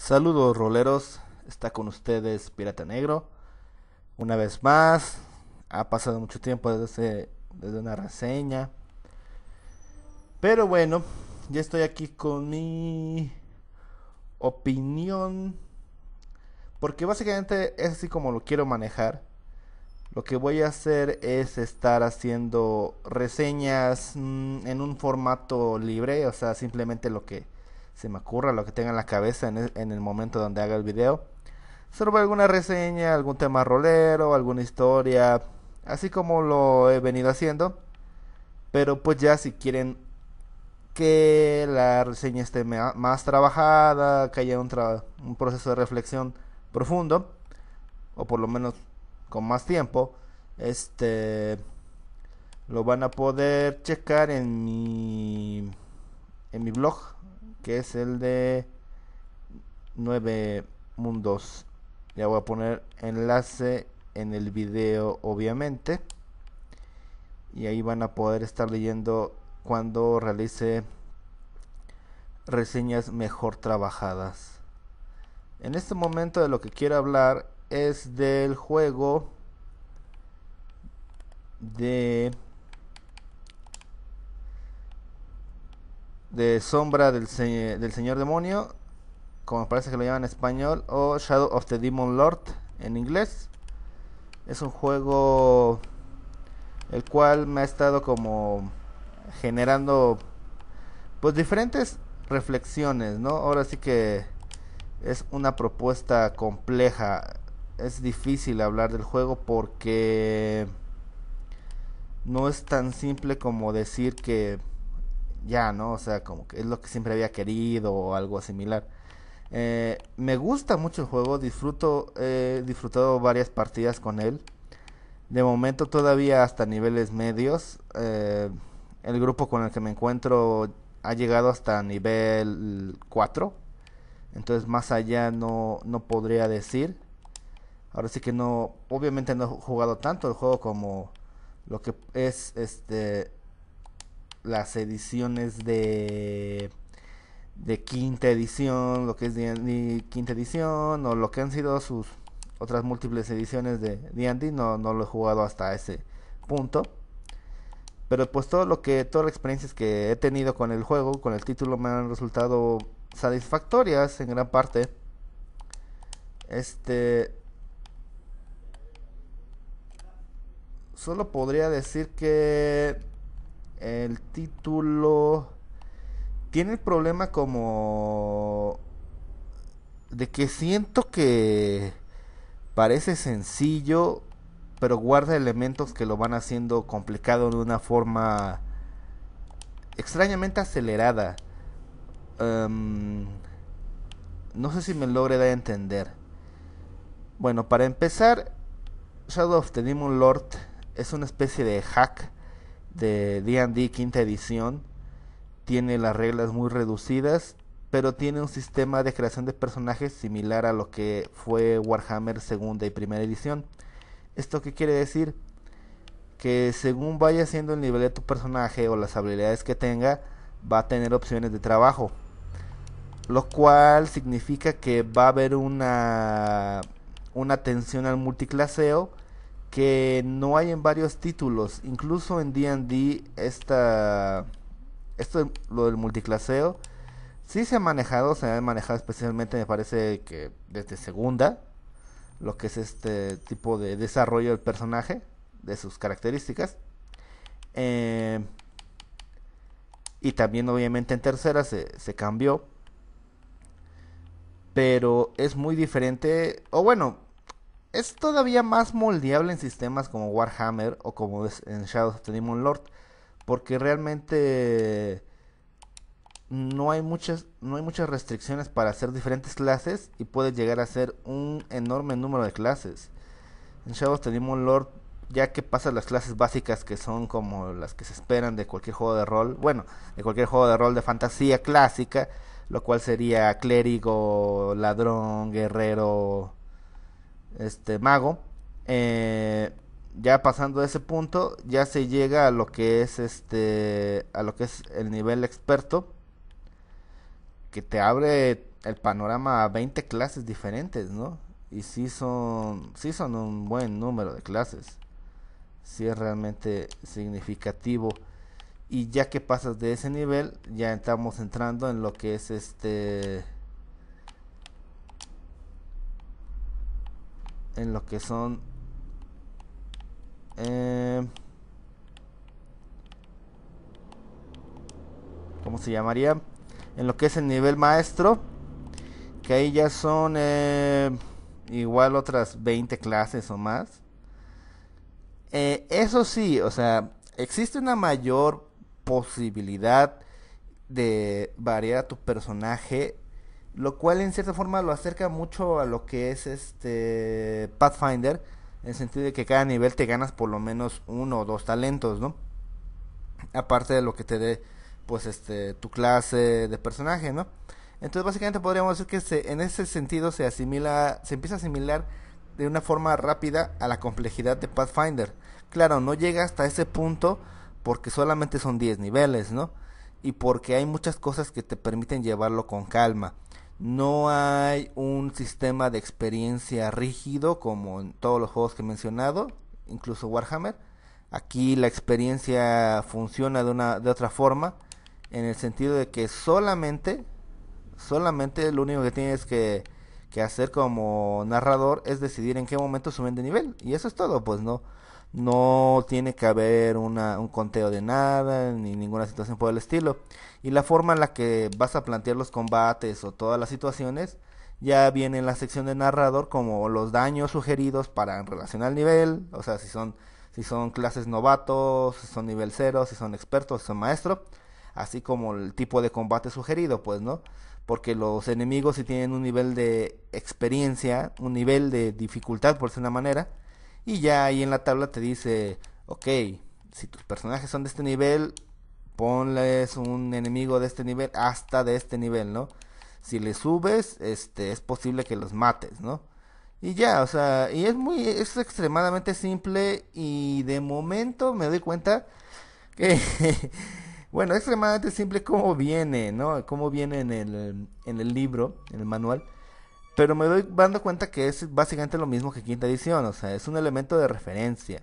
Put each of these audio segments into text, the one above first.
Saludos roleros, está con ustedes Pirata Negro. Una vez más, ha pasado mucho tiempo desde, desde una reseña. Pero bueno, ya estoy aquí con mi opinión. Porque básicamente es así como lo quiero manejar. Lo que voy a hacer es estar haciendo reseñas mm, en un formato libre, o sea, simplemente lo que se me ocurra, lo que tenga en la cabeza en e, el, momento donde haga el video. Solo alguna reseña, algún tema rolero, alguna historia, así como lo he venido haciendo. Pero pues ya si quieren que la reseña esté más trabajada, que haya un, un proceso de reflexión profundo, o por lo menos con más tiempo, este lo van a poder checar en mi en mi blog que es el de 9 mundos. Ya voy a poner enlace en el video, obviamente. Y ahí van a poder estar leyendo cuando realice reseñas mejor trabajadas. En este momento de lo que quiero hablar es del juego de de Sombra del, Señor Demonio, como parece que lo llaman en español, o Shadow of the Demon Lord en inglés. Es un juego el cual me ha estado como generando pues diferentes reflexiones, ¿no? Ahora sí que es una propuesta compleja. Es difícil hablar del juego porque no es tan simple como decir que ya, ¿no? O sea, como que es lo que siempre había querido o algo similar. Eh, me gusta mucho el juego, disfruto, eh, he disfrutado varias partidas con él. De momento todavía hasta niveles medios. Eh, el grupo con el que me encuentro ha llegado hasta nivel 4. Entonces más allá no, no podría decir. Ahora sí que no, obviamente no he jugado tanto el juego como lo que es este las ediciones de de quinta edición, lo que es D&D quinta edición o lo que han sido sus otras múltiples ediciones de D&D, no no lo he jugado hasta ese punto. Pero pues todo lo que todas las experiencias que he tenido con el juego, con el título me han resultado satisfactorias en gran parte. Este solo podría decir que el título tiene el problema como de que siento que parece sencillo, pero guarda elementos que lo van haciendo complicado de una forma extrañamente acelerada. Em, no sé si me logre dar a entender. Bueno, para empezar, Shadow of the Demon Lord es una especie de hack de D&D quinta edición tiene las reglas muy reducidas, pero tiene un sistema de creación de personajes similar a lo que fue Warhammer segunda y primera edición. ¿Esto qué quiere decir? Que según vaya siendo el nivel de tu personaje o las habilidades que tenga, va a tener opciones de trabajo. Lo cual significa que va a haber una, una tensión al multiclaseo que no hay en varios títulos, incluso en D&D esta esto lo del multiclaseo sí se ha manejado, se ha manejado especialmente me parece que desde segunda, lo que es este tipo de desarrollo del personaje, de sus características. Eh, y también obviamente en tercera se, se, cambió. Pero es muy diferente, o bueno, es todavía más moldeable en sistemas como Warhammer o como en Shadows of the Demon Lord. Porque realmente no hay muchas, no hay muchas restricciones para hacer diferentes clases y puedes llegar a hacer un enorme número de clases. En Shadows of the Demon Lord, ya que pasas las clases básicas que son como las que se esperan de cualquier juego de rol, bueno, de cualquier juego de rol de fantasía clásica, lo cual sería clérigo, ladrón, guerrero, este mago, eh, ya pasando de ese punto, ya se llega a lo que es este, a lo que es el nivel experto, que te abre el panorama a 20 clases diferentes, ¿no? Y sí son, sí son un buen número de clases. si es realmente significativo. Y ya que pasas de ese nivel, ya estamos entrando en lo que es este en lo que son eh, ¿cómo se llamaría? en lo que es el nivel maestro que ahí ya son eh, igual otras 20 clases o más eh, eso sí, o sea, existe una mayor posibilidad de variar tu personaje lo cual en cierta forma lo acerca mucho a lo que es este Pathfinder, en el sentido de que cada nivel te ganas por lo menos uno o dos talentos, ¿no? Aparte de lo que te dé pues este tu clase de personaje, ¿no? Entonces básicamente podríamos decir que en ese sentido se asimila, se empieza a asimilar de una forma rápida a la complejidad de Pathfinder. Claro, no llega hasta ese punto porque solamente son 10 niveles, ¿no? Y porque hay muchas cosas que te permiten llevarlo con calma. No hay un sistema de experiencia rígido como en todos los juegos que he mencionado, incluso Warhammer. Aquí la experiencia funciona de una de otra forma en el sentido de que solamente solamente lo único que tienes que, que hacer como narrador es decidir en qué momento suben de nivel y eso es todo, pues no no tiene que haber un conteo de nada, ni ninguna situación por el estilo. Y la forma en la que vas a plantear los combates o todas las situaciones, ya viene en la sección de narrador como los daños sugeridos para en relación al nivel, o sea, si son, si son clases novatos, si son nivel cero, si son expertos, si son maestro, así como el tipo de combate sugerido, pues, ¿no? Porque los enemigos si tienen un nivel de experiencia, un nivel de dificultad, por decir una manera, y ya ahí en la tabla te dice, ok, si tus personajes son de este nivel, ponles un enemigo de este nivel hasta de este nivel, ¿no? Si le subes, este, es posible que los mates, ¿no? Y ya, o sea, y es muy, es extremadamente simple y de momento me doy cuenta que, bueno, es extremadamente simple como viene, ¿no? Como viene en el, en el libro, en el manual pero me doy dando cuenta que es básicamente lo mismo que quinta edición, o sea, es un elemento de referencia,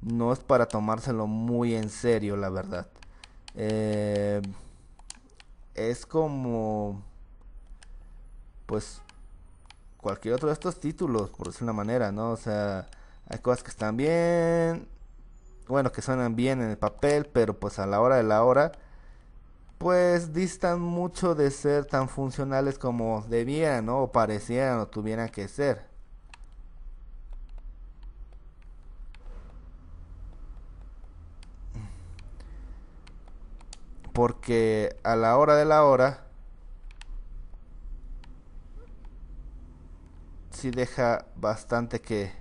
no es para tomárselo muy en serio, la verdad. Eh, es como, pues, cualquier otro de estos títulos, por decir una manera, ¿no? O sea, hay cosas que están bien, bueno, que suenan bien en el papel, pero pues a la hora de la hora pues distan mucho de ser tan funcionales como debieran, O parecieran o tuvieran que ser. Porque a la hora de la hora, si deja bastante que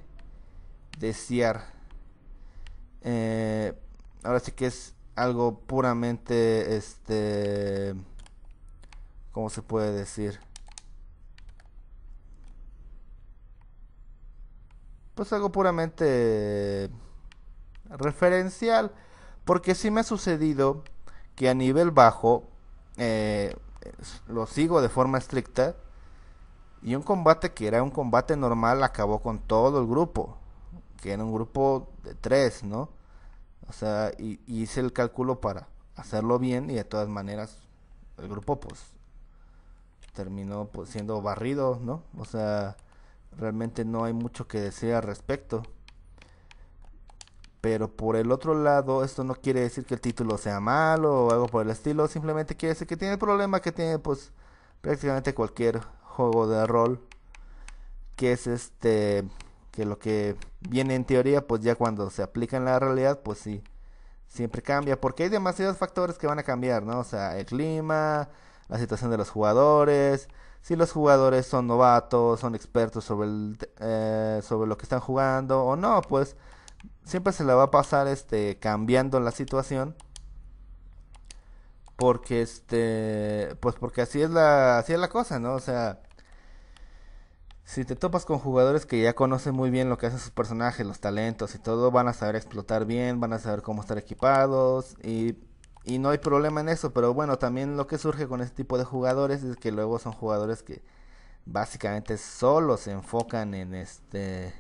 desear. Eh, ahora sí que es algo puramente este cómo se puede decir pues algo puramente referencial porque sí me ha sucedido que a nivel bajo eh, lo sigo de forma estricta y un combate que era un combate normal acabó con todo el grupo que era un grupo de tres no o sea, y, hice el cálculo para hacerlo bien y de todas maneras el grupo pues terminó pues, siendo barrido, ¿no? O sea, realmente no hay mucho que decir al respecto. Pero por el otro lado, esto no quiere decir que el título sea malo o algo por el estilo, simplemente quiere decir que tiene el problema que tiene pues prácticamente cualquier juego de rol, que es este que lo que viene en teoría, pues ya cuando se aplica en la realidad, pues sí, siempre cambia, porque hay demasiados factores que van a cambiar, ¿no? O sea, el clima, la situación de los jugadores, si los jugadores son novatos, son expertos sobre, el, eh, sobre lo que están jugando o no, pues siempre se le va a pasar este, cambiando la situación. Porque este, pues porque así es la, así es la cosa, ¿no? O sea, si te topas con jugadores que ya conocen muy bien lo que hacen sus personajes, los talentos y todo, van a saber explotar bien, van a saber cómo estar equipados y, no hay problema en eso, pero bueno, también lo que surge con este tipo de jugadores es que luego son jugadores que básicamente solo se enfocan en este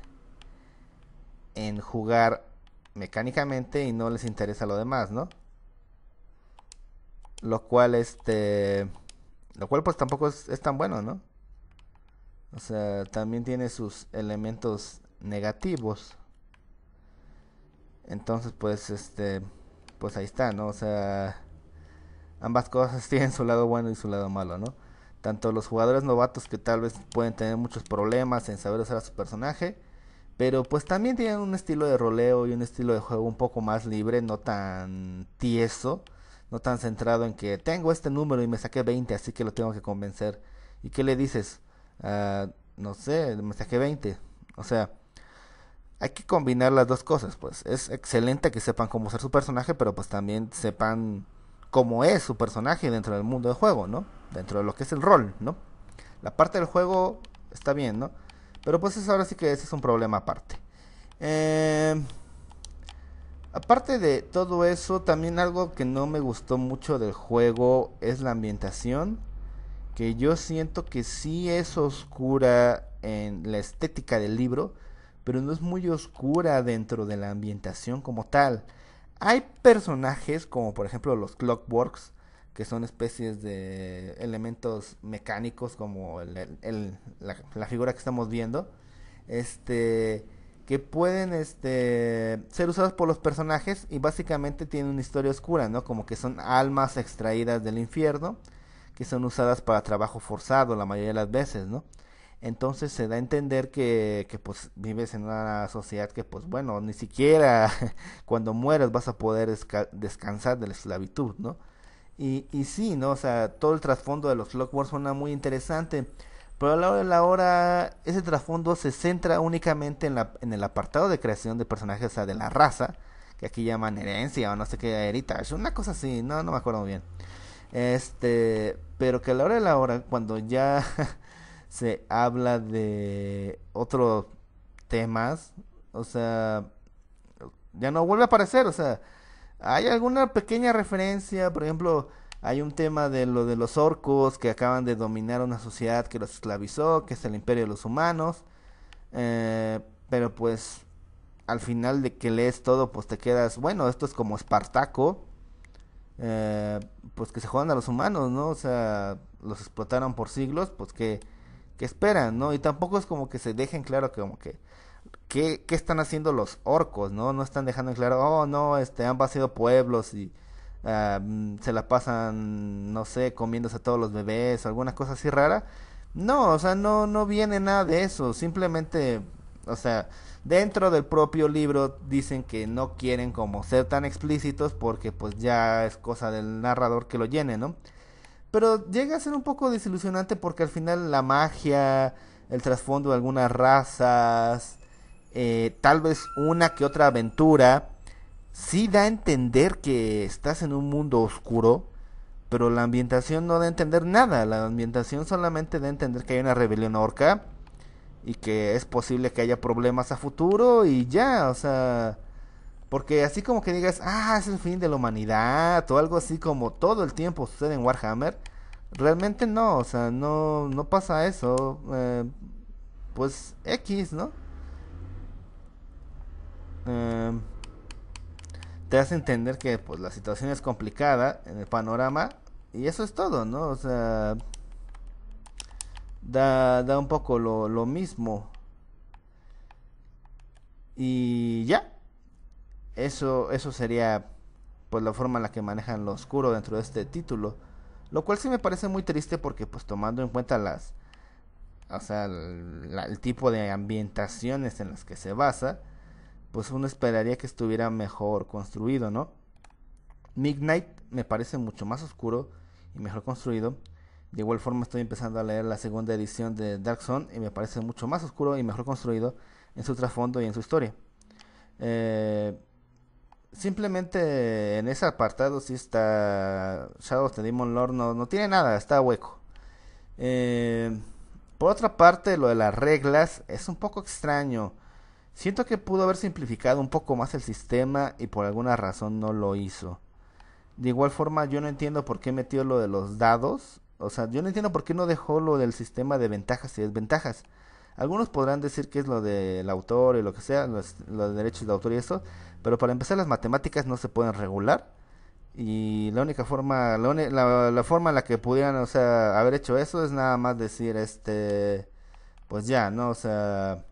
en jugar mecánicamente y no les interesa lo demás, ¿no? Lo cual este lo cual pues tampoco es tan bueno, ¿no? O sea, también tiene sus elementos negativos. Entonces, pues, este, pues ahí está, ¿no? O sea, ambas cosas tienen su lado bueno y su lado malo, ¿no? Tanto los jugadores novatos que tal vez pueden tener muchos problemas en saber usar a su personaje, pero pues también tienen un estilo de roleo y un estilo de juego un poco más libre, no tan tieso, no tan centrado en que tengo este número y me saqué 20, así que lo tengo que convencer. ¿Y qué le dices? Ah, no sé, el mensaje 20. O sea, hay que combinar las dos cosas, pues es excelente que sepan cómo ser su personaje, pero pues también sepan cómo es su personaje dentro del mundo del juego, ¿no? Dentro de lo que es el rol, ¿no? La parte del juego está bien, ¿no? Pero pues ahora sí que ese es un problema aparte. Em, aparte de todo eso, también algo que no me gustó mucho del juego es la ambientación que yo siento que sí es oscura en la estética del libro, pero no es muy oscura dentro de la ambientación como tal. Hay personajes como por ejemplo los Clockworks, que son especies de elementos mecánicos como la, figura que estamos viendo, este, que pueden este, ser usados por los personajes y básicamente tienen una historia oscura, ¿no? Como que son almas extraídas del infierno que son usadas para trabajo forzado la mayoría de las veces, ¿no? Entonces se da a entender que, que pues vives en una sociedad que pues bueno, ni siquiera cuando mueras vas a poder descansar de la esclavitud, ¿no? Y, y sí, ¿no? O sea, todo el trasfondo de los Clockworks suena muy interesante, pero a la hora de la hora ese trasfondo se centra únicamente en, la, en el apartado de creación de personajes, o sea, de la raza, que aquí llaman herencia o no sé qué herita, es una cosa así, no, no me acuerdo muy bien. Este, pero que a la hora de la hora, cuando ya se habla de otros temas, o sea, ya no vuelve a aparecer, o sea, hay alguna pequeña referencia, por ejemplo, hay un tema de lo de los orcos que acaban de dominar una sociedad que los esclavizó, que es el imperio de los humanos, eh, pero pues al final de que lees todo, pues te quedas, bueno, esto es como Espartaco, eh, pues que se jodan a los humanos, ¿no? O sea, los explotaron por siglos, pues que, que esperan, ¿no? Y tampoco es como que se dejen claro que como que, ¿qué, están haciendo los orcos, ¿no? No están dejando en claro, oh, no, este, han vaciado pueblos y ah, se la pasan, no sé, comiéndose a todos los bebés o alguna cosa así rara. No, o sea, no, no viene nada de eso, simplemente o sea, dentro del propio libro dicen que no quieren como ser tan explícitos porque pues ya es cosa del narrador que lo llene, ¿no? Pero llega a ser un poco desilusionante porque al final la magia, el trasfondo de algunas razas, eh, tal vez una que otra aventura, sí da a entender que estás en un mundo oscuro, pero la ambientación no da a entender nada, la ambientación solamente da a entender que hay una rebelión orca y que es posible que haya problemas a futuro y ya, o sea, porque así como que digas, ah, es el fin de la humanidad o algo así como todo el tiempo sucede en Warhammer, realmente no, o sea, no, no pasa eso, eh, pues X, ¿no? Em, te hace entender que pues la situación es complicada en el panorama y eso es todo, ¿no? O sea da, da un poco lo, lo mismo. Y ya. Eso, eso sería pues la forma en la que manejan lo oscuro dentro de este título. Lo cual sí me parece muy triste porque pues tomando en cuenta las... O sea, el, el tipo de ambientaciones en las que se basa, pues uno esperaría que estuviera mejor construido, ¿no? Midnight me parece mucho más oscuro y mejor construido de igual forma estoy empezando a leer la segunda edición de Dark Zone y me parece mucho más oscuro y mejor construido en su trasfondo y en su historia. Eh, simplemente en ese apartado si está Shadow of the Demon Lord, no, tiene nada, está hueco. Eh, por otra parte, lo de las reglas es un poco extraño. Siento que pudo haber simplificado un poco más el sistema y por alguna razón no lo hizo. De igual forma, yo no entiendo por qué metió lo de los dados o sea, yo no entiendo por qué no dejó lo del sistema de ventajas y desventajas. Algunos podrán decir que es lo del autor y lo que sea, los, derechos de autor y eso, pero para empezar las matemáticas no se pueden regular y la única forma, la, forma en la que pudieran, o sea, haber hecho eso es nada más decir, este, pues ya, ¿no? O sea,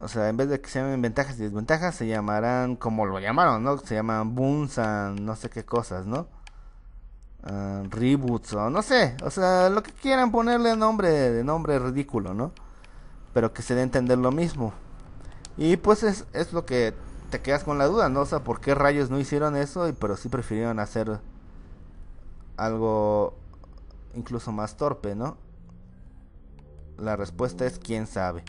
o sea, en vez de que se llamen ventajas y desventajas, se llamarán como lo llamaron, ¿no? Se llaman boons no sé qué cosas, ¿no? Reboot ah, reboots o no sé, o sea, lo que quieran ponerle nombre de nombre ridículo, ¿no? Pero que se dé a entender lo mismo. Y pues es, lo que te quedas con la duda, ¿no? O sea, ¿por qué rayos no hicieron eso? Y, pero sí prefirieron hacer algo incluso más torpe, ¿no? La respuesta es quién sabe.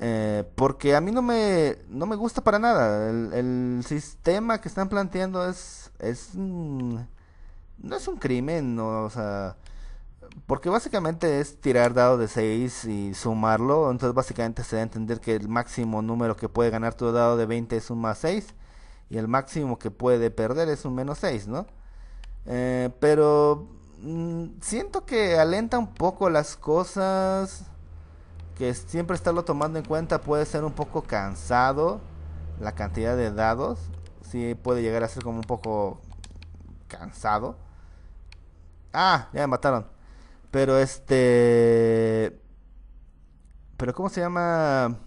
Eh, porque a mí no me, no me gusta para nada. El, sistema que están planteando es, es no es un crimen, no, o sea, porque básicamente es tirar dado de 6 y sumarlo, entonces básicamente se da a entender que el máximo número que puede ganar tu dado de 20 es un más 6 y el máximo que puede perder es un menos 6, ¿no? Eh, pero mm, siento que alenta un poco las cosas, que siempre estarlo tomando en cuenta puede ser un poco cansado la cantidad de dados, sí puede llegar a ser como un poco cansado Ah, ya me mataron. Pero este. Pero ¿cómo se llama?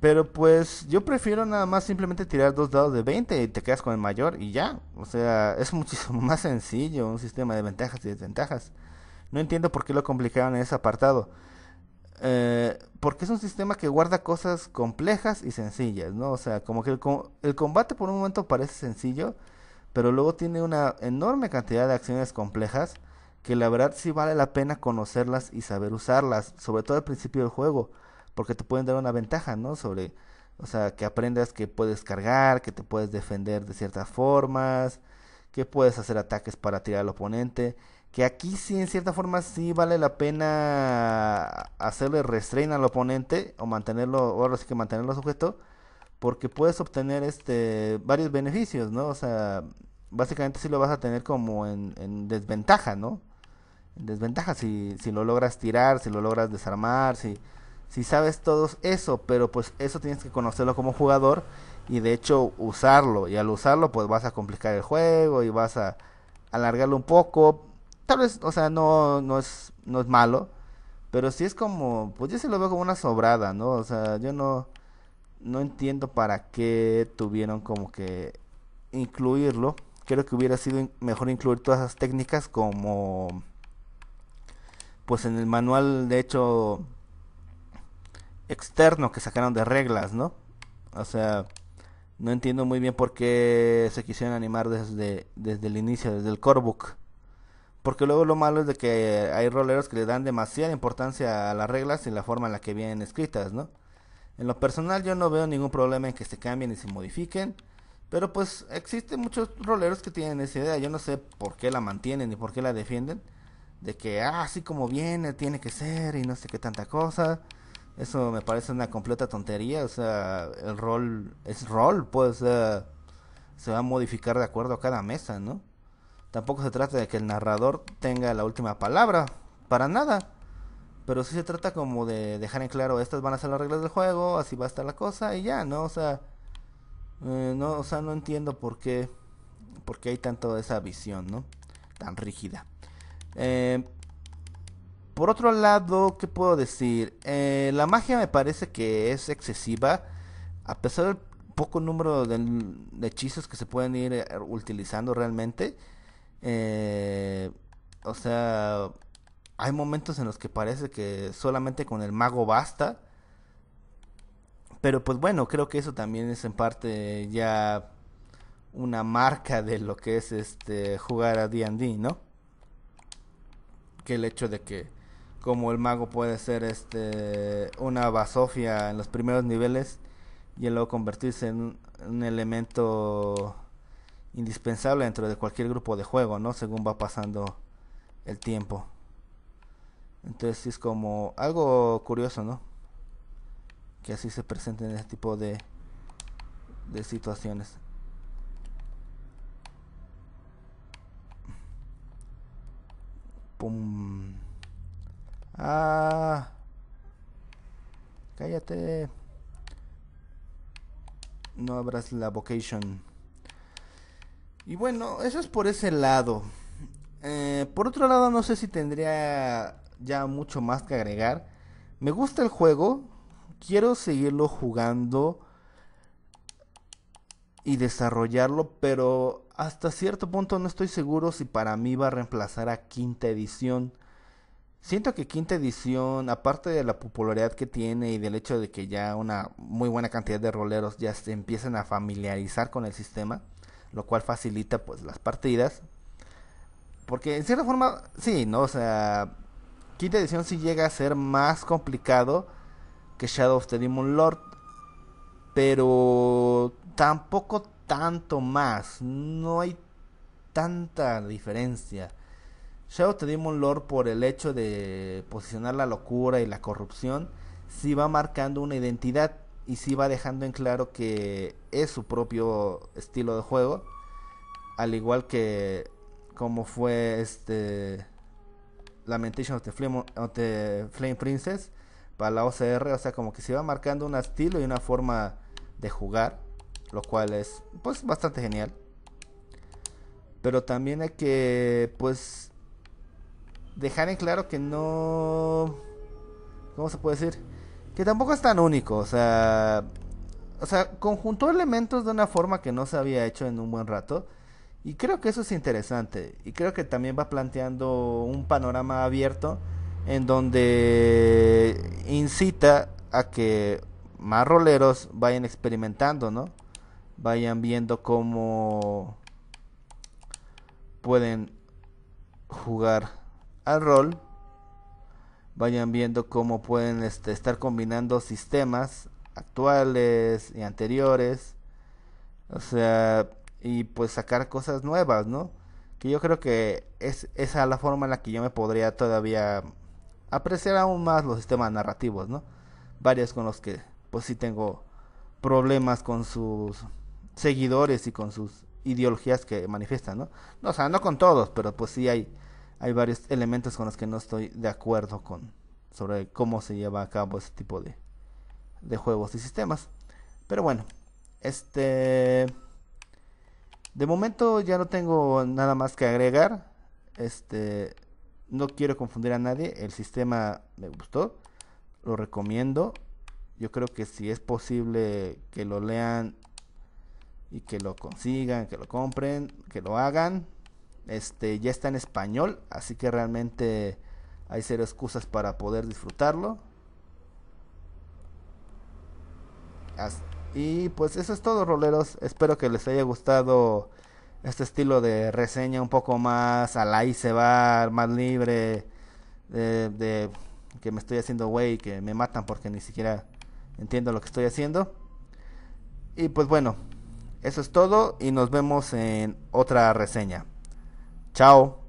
Pero pues yo prefiero nada más simplemente tirar dos dados de 20 y te quedas con el mayor y ya. O sea, es muchísimo más sencillo un sistema de ventajas y desventajas. No entiendo por qué lo complicaron en ese apartado. Eh, porque es un sistema que guarda cosas complejas y sencillas, ¿no? O sea, como que el combate por un momento parece sencillo, pero luego tiene una enorme cantidad de acciones complejas que la verdad sí vale la pena conocerlas y saber usarlas, sobre todo al principio del juego, porque te pueden dar una ventaja, ¿no? Sobre, o sea, que aprendas que puedes cargar, que te puedes defender de ciertas formas, que puedes hacer ataques para tirar al oponente, que aquí sí, en cierta forma, sí vale la pena hacerle restrain al oponente o mantenerlo, ahora sí que mantenerlo sujeto, porque puedes obtener este varios beneficios, ¿no? O sea, básicamente sí lo vas a tener como en, desventaja, ¿no? En desventaja si, lo logras tirar, si lo logras desarmar, si, si sabes todo eso, pero pues eso tienes que conocerlo como jugador y de hecho usarlo. Y al usarlo pues vas a complicar el juego y vas a alargarlo un poco. Tal vez, o sea, no, no, es, no es malo, pero si es como, pues yo se lo veo como una sobrada, ¿no? O sea, yo no, no entiendo para qué tuvieron como que incluirlo creo que hubiera sido mejor incluir todas esas técnicas como pues en el manual de hecho externo que sacaron de reglas, ¿no? O sea, no entiendo muy bien por qué se quisieron animar desde, desde el inicio, desde el core book. Porque luego lo malo es de que hay roleros que le dan demasiada importancia a las reglas y la forma en la que vienen escritas, ¿no? En lo personal yo no veo ningún problema en que se cambien y se modifiquen. Pero pues existen muchos roleros que tienen esa idea. Yo no sé por qué la mantienen y por qué la defienden. De que ah, así como viene, tiene que ser y no sé qué tanta cosa. Eso me parece una completa tontería. O sea, el rol es rol, pues se va a modificar de acuerdo a cada mesa, ¿no? Tampoco se trata de que el narrador tenga la última palabra, para nada. Pero sí se trata como de dejar en claro, estas van a ser las reglas del juego, así va a estar la cosa y ya, ¿no? O sea, eh, no, o sea, no entiendo por qué, por hay tanto de esa visión, ¿no? Tan rígida. Eh, por otro lado, ¿qué puedo decir? Eh, la magia me parece que es excesiva, a pesar del poco número de hechizos que se pueden ir utilizando realmente. o sea, hay momentos en los que parece que solamente con el mago basta pero pues bueno, creo que eso también es en parte ya una marca de lo que es este jugar a D&D, ¿no? Que el hecho de que como el mago puede ser este una basofia en los primeros niveles y luego convertirse en un elemento indispensable dentro de cualquier grupo de juego, ¿no? Según va pasando el tiempo. Entonces es como algo curioso, ¿no? que así se presenten este tipo de, de situaciones. Pum. Ah. Cállate. No abras la vocation. Y bueno, eso es por ese lado. Eh, por otro lado, no sé si tendría ya mucho más que agregar. Me gusta el juego quiero seguirlo jugando y desarrollarlo, pero hasta cierto punto no estoy seguro si para mí va a reemplazar a quinta edición. Siento que quinta edición, aparte de la popularidad que tiene y del hecho de que ya una muy buena cantidad de roleros ya se empiezan a familiarizar con el sistema, lo cual facilita pues las partidas. Porque en cierta forma, sí, ¿no? O sea, quinta edición sí llega a ser más complicado que Shadow of the Demon Lord, pero tampoco tanto más, no hay tanta diferencia. Shadow of the Demon Lord por el hecho de posicionar la locura y la corrupción, sí va marcando una identidad y sí va dejando en claro que es su propio estilo de juego, al igual que como fue este Lamentation of the Flame, of the Flame Princess, para la OCR, o sea, como que se va marcando un estilo y una forma de jugar, lo cual es pues bastante genial. Pero también hay que pues dejar en claro que no ¿cómo se puede decir? Que tampoco es tan único, o sea, o sea, conjuntó elementos de una forma que no se había hecho en un buen rato. Y creo que eso es interesante. Y creo que también va planteando un panorama abierto en donde incita a que más roleros vayan experimentando, ¿no? Vayan viendo cómo pueden jugar al rol, vayan viendo cómo pueden este, estar combinando sistemas actuales y anteriores, o sea, y pues sacar cosas nuevas, ¿no? Que yo creo que es esa la forma en la que yo me podría todavía apreciar aún más los sistemas narrativos, ¿no? Varios con los que pues sí tengo problemas con sus seguidores y con sus ideologías que manifiestan, ¿no? no o sea, no con todos, pero pues sí hay, hay varios elementos con los que no estoy de acuerdo con sobre cómo se lleva a cabo ese tipo de, de juegos y sistemas. Pero bueno, este... De momento ya no tengo nada más que agregar. Este, no quiero confundir a nadie. El sistema me gustó. Lo recomiendo. Yo creo que si es posible que lo lean y que lo consigan, que lo compren, que lo hagan. Este ya está en español, así que realmente hay cero excusas para poder disfrutarlo. y pues eso es todo, roleros. Espero que les haya gustado este estilo de reseña un poco más al ahí se va, más libre, de, de que me estoy haciendo güey, que me matan porque ni siquiera entiendo lo que estoy haciendo. Y pues bueno, eso es todo y nos vemos en otra reseña. Chao.